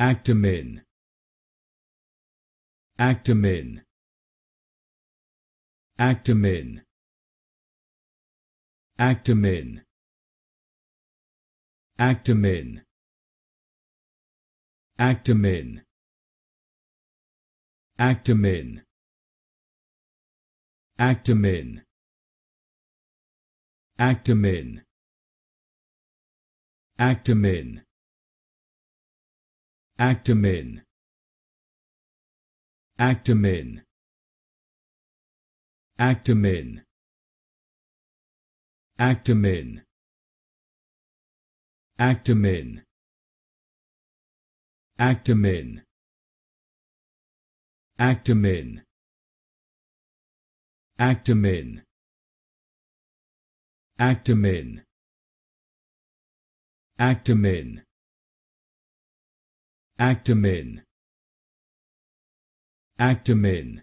Actamin Actamin Actamin Actamin Actamin Actamin Actamin Actamin Actamin Actamin Actamin Actamin Actamin Actamin Actamin Actamin Actamin Actamin Actamin Actamin Actamin. Actamin.